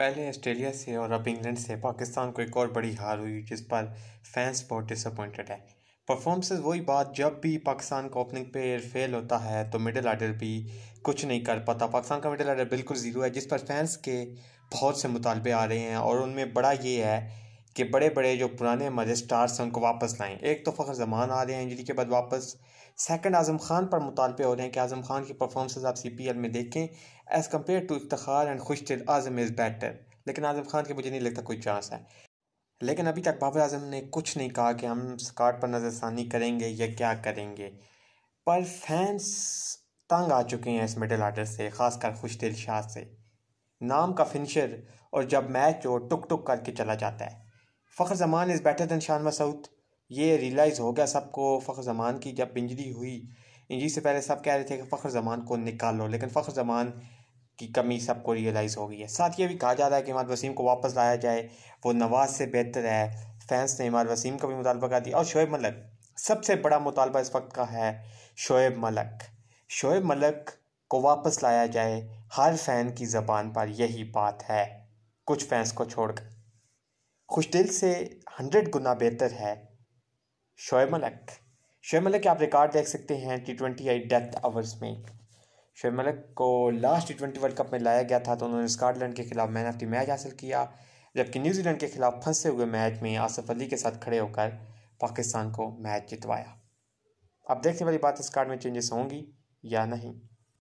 पहले ऑस्ट्रेलिया से और अब इंग्लैंड से पाकिस्तान को एक और बड़ी हार हुई जिस पर फैंस बहुत डिसअपॉइंटेड है परफॉर्मेंस वही बात जब भी पाकिस्तान का ओपनिंग पेयर फेल होता है तो मिडिल आर्डर भी कुछ नहीं कर पाता पाकिस्तान का मिडिल आर्डर बिल्कुल ज़ीरो है जिस पर फैंस के बहुत से मुतालबे आ रहे हैं और उनमें बड़ा ये है कि बड़े बड़े जो पुराने स्टार्स हैं उनको वापस लाएँ एक तो फ़खर जमान आ रहे हैं इंजरी के बाद वापस सेकंड आज़म खान पर मुतालबे हो रहे हैं कि आज़म खान की परफॉर्मेंस आप सी पी एल में देखें as compare to Iftikhar and Khushdil Azam is better लेकिन आज़म खान के मुझे नहीं लगता कोई चांस है लेकिन अभी तक बाबर आजम ने कुछ नहीं कहा कि हम कार्ड पर नज़रसानी करेंगे या क्या करेंगे पर फैंस तंग आ चुके हैं इस मिडल आर्डर से खासकर खुश दिल शाह से नाम का फिनिशर और जब मैच हो टुक टुक करके चला जाता है Fakhar Zaman is better than Shan Masood ये रियलाइज़ हो गया सबको फ़ख्र जमान की जब इंजरी हुई इंजरी से पहले सब कह रहे थे कि फ़ख्र जमान को निकालो लेकिन फ़ख्र जमान की कमी सबको रियलाइज़ हो गई है साथ ये भी कहा जा रहा है कि इमाद वसीम को वापस लाया जाए वो नवाज़ से बेहतर है फैंस ने इमाद वसीम का भी मुतालबा कर दिया और शोएब मलक सबसे बड़ा मुतालबा इस वक्त का है शोएब मलक शोएब मलक को वापस लाया जाए हर फ़ैन की ज़बान पर यही बात है कुछ फैंस को छोड़कर खुश दिल से हंड्रेड गुना बेहतर है शोए मलक शोए मलक के आप रिकॉर्ड देख सकते हैं T twenty I death overs में शोए मलक को last T twenty World Cup में लाया गया था तो उन्होंने स्कॉटलैंड के खिलाफ मैन ऑफ द मैच हासिल किया जबकि न्यूजीलैंड के खिलाफ फंसे हुए मैच में आसफ अली के साथ खड़े होकर पाकिस्तान को मैच जितवाया अब देखने वाली बात स्कॉट में चेंजेस होंगी या नहीं